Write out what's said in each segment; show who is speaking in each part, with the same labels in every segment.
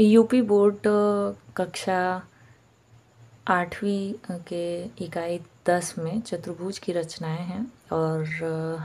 Speaker 1: UP board कक्षा आठवीं के इकाई दस में चतुर्भुज की रचनाएं हैं और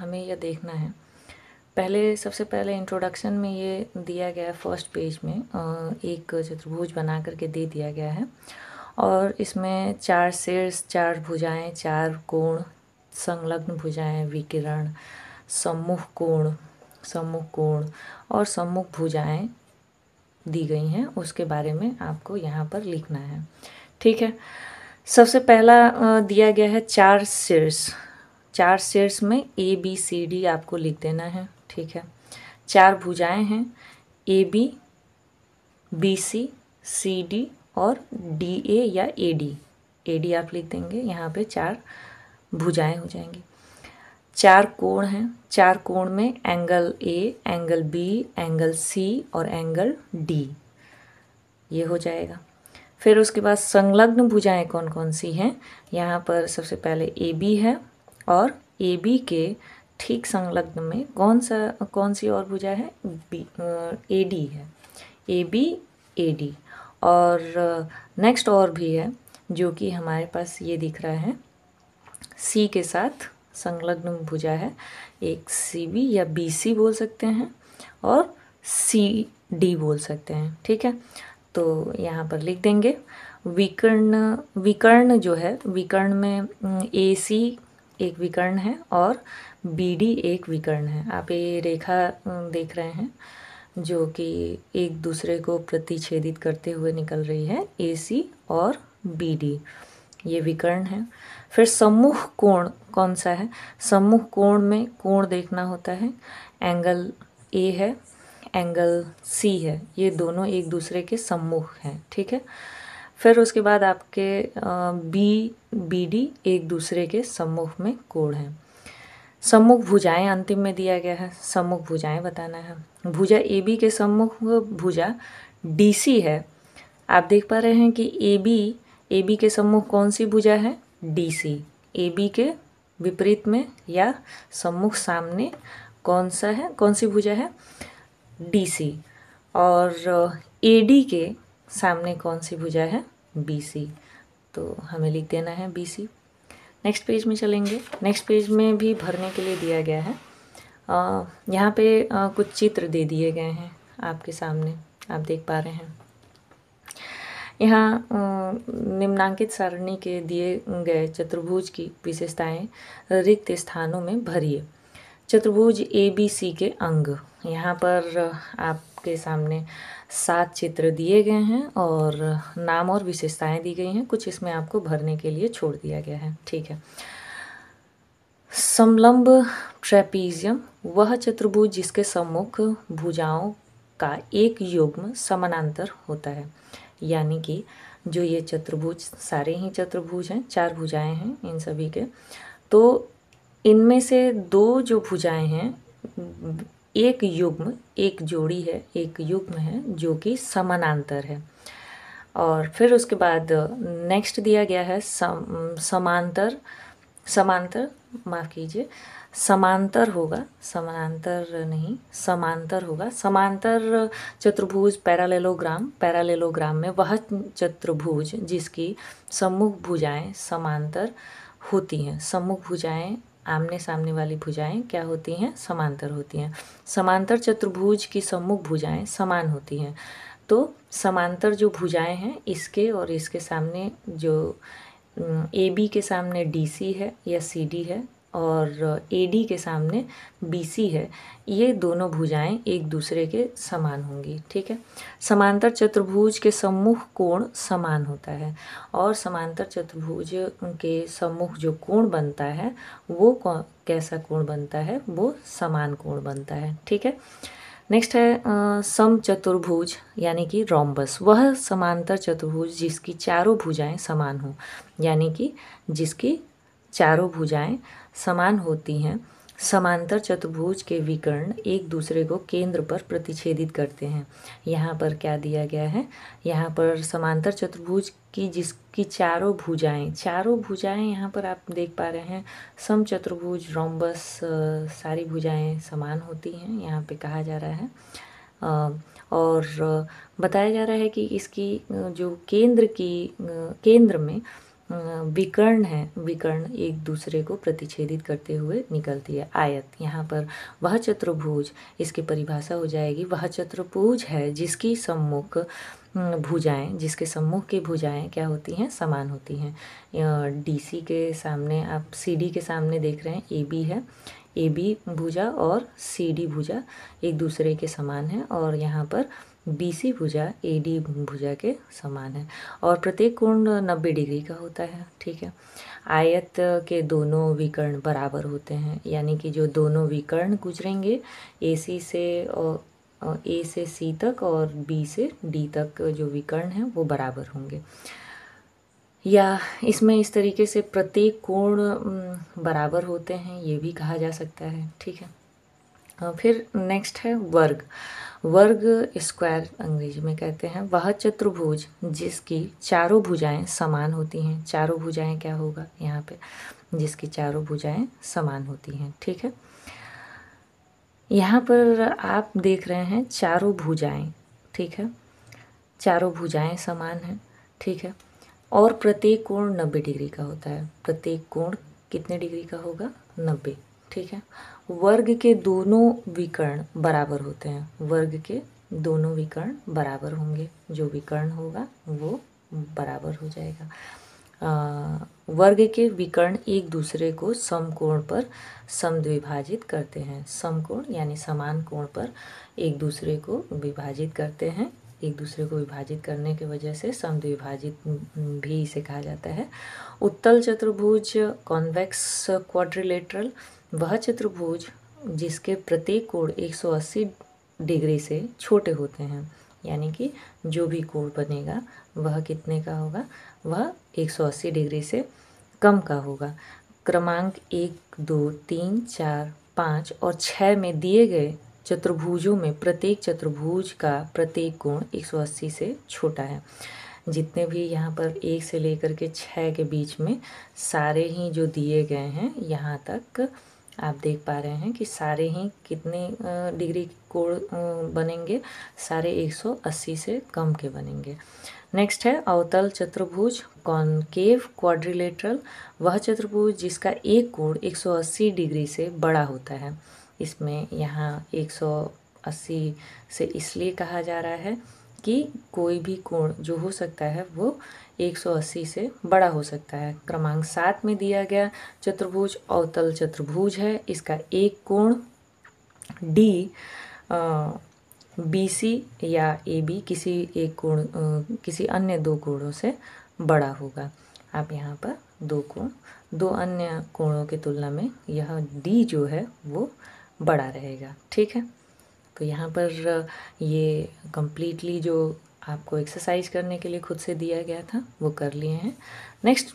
Speaker 1: हमें यह देखना है पहले सबसे पहले इंट्रोडक्शन में ये दिया गया है फर्स्ट पेज में एक चतुर्भुज बना करके दे दिया गया है और इसमें चार शीर्ष चार भुजाएं चार कोण संलग्न भुजाएं विकिरण सम्मुख कोण सम्मुख कोण और सम्मुख भुजाएं दी गई हैं उसके बारे में आपको यहाँ पर लिखना है ठीक है सबसे पहला दिया गया है चार शीर्ष चार शीर्ष में ए बी सी डी आपको लिख देना है ठीक है चार भुजाएं हैं A B B C C D और डी ए या ए डी ए डी आप लिख देंगे यहाँ पे चार भुजाएं हो जाएंगी चार कोण हैं चार कोण में angle A angle B angle C और एंगल डी ये हो जाएगा फिर उसके बाद संलग्न भुजाएं कौन कौन सी हैं यहाँ पर सबसे पहले ए बी है और ए बी के ठीक संलग्न में कौन सा कौन सी और भुजा है बी ए डी है ए बी ए डी और नेक्स्ट और भी है जो कि हमारे पास ये दिख रहा है सी के साथ संलग्न भुजा है एक सी बी या बी सी बोल सकते हैं और सी डी बोल सकते हैं ठीक है तो यहाँ पर लिख देंगे विकर्ण विकर्ण जो है विकर्ण में ए सी एक विकर्ण है और बी डी एक विकर्ण है आप ये रेखा देख रहे हैं जो कि एक दूसरे को प्रतिच्छेदित करते हुए निकल रही है ए सी और बी डी ये विकर्ण है फिर सम्मुख कोण कौन सा है सम्मुख कोण में कोण देखना होता है एंगल ए है एंगल सी है ये दोनों एक दूसरे के सम्मुख हैं ठीक है फिर उसके बाद आपके बी बी डी एक दूसरे के सम्मुख में कोण हैं सम्मुख भुजाएं अंतिम में दिया गया है सम्मुख भुजाएं बताना है भुजा ए बी के सम्मुख भुजा डी सी है आप देख पा रहे हैं कि ए बी ए बी के सम्मुख कौन सी भुजा है डी सी ए बी के विपरीत में या सम्मुख सामने कौन सा है कौन सी भुजा है डी और ए के सामने कौन सी भुजा है बी तो हमें लिख देना है बी नेक्स्ट पेज में चलेंगे नेक्स्ट पेज में भी भरने के लिए दिया गया है यहाँ पे आ, कुछ चित्र दे दिए गए हैं आपके सामने आप देख पा रहे हैं यहाँ निम्नांकित सारणी के दिए गए चतुर्भुज की विशेषताएं रिक्त स्थानों में भरिए चतुर्भुज ए बी सी के अंग यहाँ पर आपके सामने सात चित्र दिए गए हैं और नाम और विशेषताएं दी गई हैं कुछ इसमें आपको भरने के लिए छोड़ दिया गया है ठीक है समलंब ट्रेपीजियम वह चतुर्भुज जिसके सम्मुख भुजाओं का एक युग्म समानांतर होता है यानी कि जो ये चतुर्भुज सारे ही चतुर्भुज हैं चार भुजाएं हैं इन सभी के तो इनमें से दो जो भुजाएं हैं एक युग्म एक जोड़ी है एक युग्म है जो कि समानांतर है और फिर उसके बाद नेक्स्ट दिया गया है सम, समांतर समांतर माफ़ कीजिए समांतर होगा समांतर नहीं समांतर होगा समांतर चतुर्भुज पैरालेलोग्राम पैरालेलोग्राम में वह चतुर्भुज जिसकी सम्मुख भुजाएं समांतर होती हैं सम्मुख भुजाएं आमने सामने वाली भुजाएं क्या होती हैं समांतर होती हैं समांतर चतुर्भुज की सम्मुख भुजाएं समान होती हैं तो समांतर जो भुजाएं हैं इसके और इसके सामने जो ए बी के सामने डी सी है या सी डी है और ए डी के सामने बी सी है ये दोनों भुजाएं एक दूसरे के समान होंगी ठीक है समांतर चतुर्भुज के सम्मुख कोण समान होता है और समांतर चतुर्भुज के सम्मुख जो कोण बनता है वो कैसा कोण बनता है वो समान कोण बनता है ठीक है नेक्स्ट है सम चतुर्भुज यानी कि रोम्बस वह समांतर चतुर्भुज जिसकी चारों भुजाएं समान हों यानी कि जिसकी चारों भुजाएं समान होती हैं समांतर चतुर्भुज के विकर्ण एक दूसरे को केंद्र पर प्रतिच्छेदित करते हैं यहाँ पर क्या दिया गया है यहाँ पर समांतर चतुर्भुज की जिसकी चारों भुजाएं चारों भुजाएं यहाँ पर आप देख पा रहे हैं सम चतुर्भुज रोम्बस सारी भुजाएं समान होती हैं यहाँ पे कहा जा रहा है और बताया जा रहा है कि इसकी जो केंद्र की केंद्र में विकर्ण है विकर्ण एक दूसरे को प्रतिच्छेदित करते हुए निकलती है आयत यहाँ पर वह चतुर्भुज इसकी परिभाषा हो जाएगी वह चतुर्भुज है जिसकी सम्मुख भुजाएं जिसके सम्मुख की भुजाएं क्या होती हैं समान होती हैं डीसी के सामने आप सीडी के सामने देख रहे हैं ए बी है ए बी भुजा और सी डी भुजा एक दूसरे के समान है और यहाँ पर बी सी भुजा ए डी भुजा के समान है और प्रत्येक कोण नब्बे डिग्री का होता है ठीक है आयत के दोनों विकर्ण बराबर होते हैं यानी कि जो दोनों विकर्ण गुजरेंगे ए सी से ए से सी तक और बी से डी तक जो विकर्ण हैं वो बराबर होंगे या इसमें इस तरीके से प्रत्येक कोण बराबर होते हैं ये भी कहा जा सकता है ठीक है हाँ, फिर नेक्स्ट है वर्ग वर्ग स्क्वायर अंग्रेजी में कहते हैं वह चतुर्भुज जिसकी चारों भुजाएं समान होती हैं चारों भुजाएं क्या होगा यहाँ पे जिसकी चारों भुजाएं समान होती हैं ठीक है यहाँ पर आप देख रहे हैं चारों भुजाएं ठीक है चारों भुजाएं समान हैं ठीक है और प्रत्येक कोण नब्बे डिग्री का होता है प्रत्येक कोण कितने डिग्री का होगा नब्बे ठीक है वर्ग के दोनों विकर्ण बराबर होते हैं वर्ग के दोनों विकर्ण बराबर होंगे जो विकर्ण होगा वो बराबर हो जाएगा आ, वर्ग के विकर्ण एक दूसरे को समकोण पर समद्विभाजित करते हैं समकोण यानी समान कोण पर एक दूसरे को विभाजित करते हैं एक दूसरे को विभाजित करने की वजह से समद्विभाजित भी इसे कहा जाता है उत्तल चतुर्भुज कॉन्वेक्स क्वाड्रिलेटरल वह चतुर्भुज जिसके प्रत्येक कोण 180 डिग्री से छोटे होते हैं यानी कि जो भी कोण बनेगा वह कितने का होगा वह 180 डिग्री से कम का होगा क्रमांक एक दो तीन चार पाँच और छः में दिए गए चतुर्भुजों में प्रत्येक चतुर्भुज का प्रत्येक कोण 180 से छोटा है जितने भी यहाँ पर एक से लेकर के छः के बीच में सारे ही जो दिए गए हैं यहाँ तक आप देख पा रहे हैं कि सारे ही कितने डिग्री कोण बनेंगे सारे 180 से कम के बनेंगे नेक्स्ट है अवतल चतुर्भुज कॉनकेव क्वाड्रिलेटरल वह चतुर्भुज जिसका एक कोण 180 डिग्री से बड़ा होता है इसमें यहाँ 180 से इसलिए कहा जा रहा है कि कोई भी कोण जो हो सकता है वो 180 से बड़ा हो सकता है क्रमांक सात में दिया गया चतुर्भुज अवतल चतुर्भुज है इसका एक कोण डी बी सी या ए बी किसी एक कोण किसी अन्य दो कोणों से बड़ा होगा आप यहाँ पर दो कोण दो अन्य कोणों की तुलना में यह डी जो है वो बड़ा रहेगा ठीक है तो यहाँ पर ये कम्प्लीटली जो आपको एक्सरसाइज करने के लिए खुद से दिया गया था वो कर लिए हैं नेक्स्ट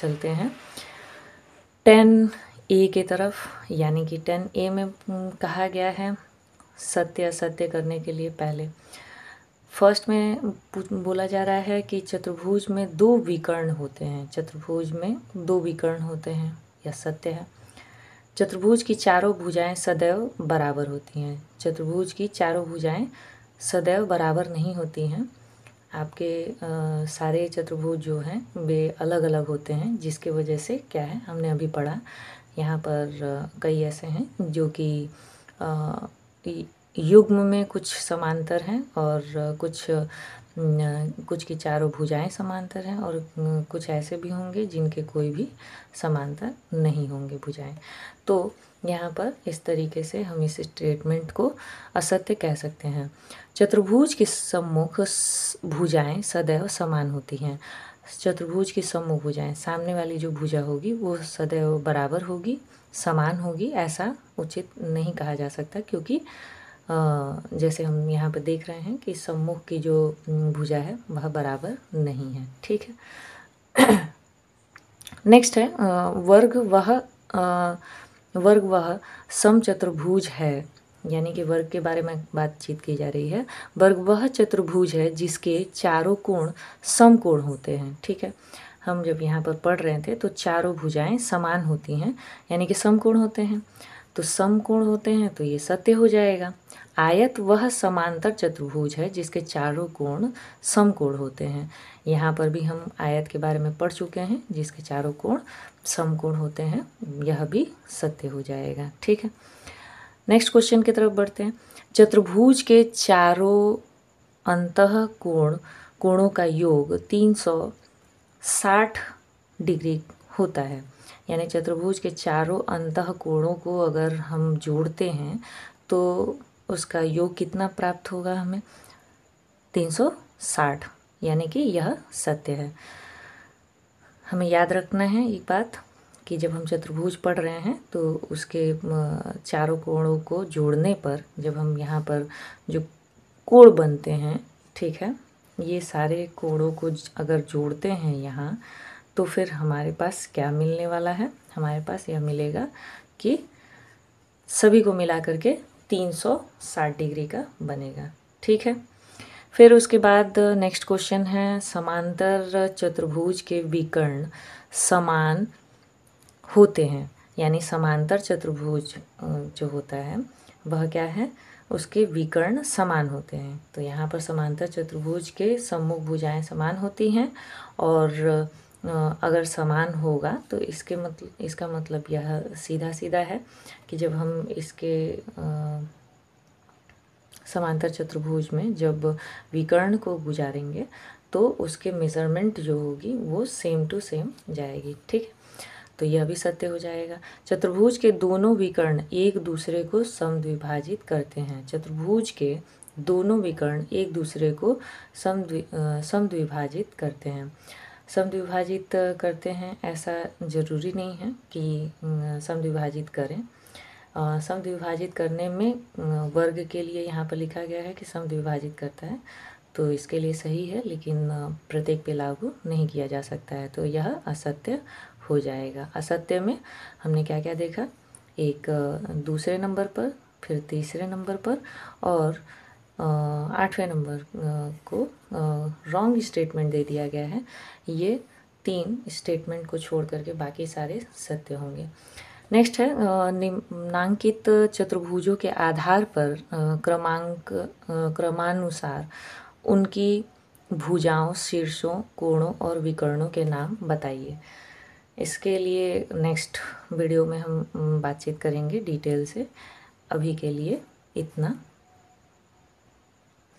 Speaker 1: चलते हैं टेन ए के तरफ यानी कि टेन ए में कहा गया है सत्य असत्य करने के लिए पहले फर्स्ट में बोला जा रहा है कि चतुर्भुज में दो विकर्ण होते हैं चतुर्भुज में दो विकर्ण होते हैं या सत्य है चतुर्भुज की चारों भुजाएं सदैव बराबर होती हैं चतुर्भुज की चारों भुजाएं सदैव बराबर नहीं होती हैं आपके आ, सारे चतुर्भुज जो हैं वे अलग अलग होते हैं जिसके वजह से क्या है हमने अभी पढ़ा यहाँ पर कई ऐसे हैं जो कि युग्म में कुछ समांतर हैं और कुछ कुछ की चारों भुजाएं समांतर हैं और कुछ ऐसे भी होंगे जिनके कोई भी समांतर नहीं होंगे भुजाएं तो यहाँ पर इस तरीके से हम इस स्टेटमेंट को असत्य कह सकते हैं चतुर्भुज की सम्मुख भुजाएं सदैव समान होती हैं चतुर्भुज की सम्मुख भुजाएं सामने वाली जो भुजा होगी वो सदैव बराबर होगी समान होगी ऐसा उचित नहीं कहा जा सकता क्योंकि जैसे हम यहाँ पर देख रहे हैं कि सम्मुख की जो भुजा है वह बराबर नहीं है ठीक है नेक्स्ट है वर्ग वह वर्ग वह समचतुर्भुज है यानी कि वर्ग के बारे में बातचीत की जा रही है वर्ग वह चतुर्भुज है जिसके चारों कोण समकोण होते हैं ठीक है हम जब यहाँ पर पढ़ रहे थे तो चारों भुजाएं समान होती हैं यानी कि समकोण होते हैं तो समकोण होते हैं तो ये सत्य हो जाएगा आयत वह समांतर चतुर्भुज है जिसके चारों कोण समकोण होते हैं यहाँ पर भी हम आयत के बारे में पढ़ चुके हैं जिसके चारों कोण समकोण होते हैं यह भी सत्य हो जाएगा ठीक है नेक्स्ट क्वेश्चन की तरफ बढ़ते हैं चतुर्भुज के चारों अंत कोण कोणों का योग तीन सौ साठ डिग्री होता है यानी चतुर्भुज के चारों अंत कोणों को अगर हम जोड़ते हैं तो उसका योग कितना प्राप्त होगा हमें 360 यानी कि यह सत्य है हमें याद रखना है एक बात कि जब हम चतुर्भुज पढ़ रहे हैं तो उसके चारों कोणों को जोड़ने पर जब हम यहाँ पर जो कोण बनते हैं ठीक है ये सारे कोणों को अगर जोड़ते हैं यहाँ तो फिर हमारे पास क्या मिलने वाला है हमारे पास यह मिलेगा कि सभी को मिला करके तीन सौ साठ डिग्री का बनेगा ठीक है फिर उसके बाद नेक्स्ट क्वेश्चन है समांतर चतुर्भुज के विकर्ण समान होते हैं यानी समांतर चतुर्भुज जो होता है वह क्या है उसके विकर्ण समान होते हैं तो यहाँ पर समांतर चतुर्भुज के सम्मुख भुजाएं समान होती हैं और अगर समान होगा तो इसके मतलब इसका मतलब यह सीधा सीधा है कि जब हम इसके समांतर चतुर्भुज में जब विकर्ण को गुजारेंगे तो उसके मेज़रमेंट जो होगी वो सेम टू सेम जाएगी ठीक है तो यह भी सत्य हो जाएगा चतुर्भुज के दोनों विकर्ण एक दूसरे को समद्विभाजित करते हैं चतुर्भुज के दोनों विकर्ण एक दूसरे को समद्वि समद्विभाजित करते हैं समद्विभाजित करते हैं ऐसा ज़रूरी नहीं है कि समद्विभाजित करें समद्विभाजित करने में वर्ग के लिए यहाँ पर लिखा गया है कि समद्विभाजित करता है तो इसके लिए सही है लेकिन प्रत्येक पे लागू नहीं किया जा सकता है तो यह असत्य हो जाएगा असत्य में हमने क्या क्या देखा एक दूसरे नंबर पर फिर तीसरे नंबर पर और आठवें नंबर को रॉन्ग स्टेटमेंट दे दिया गया है ये तीन स्टेटमेंट को छोड़ करके बाकी सारे सत्य होंगे नेक्स्ट है निम्नांकित चतुर्भुजों के आधार पर क्रमांक क्रमानुसार उनकी भुजाओं शीर्षों कोणों और विकर्णों के नाम बताइए इसके लिए नेक्स्ट वीडियो में हम बातचीत करेंगे डिटेल से अभी के लिए इतना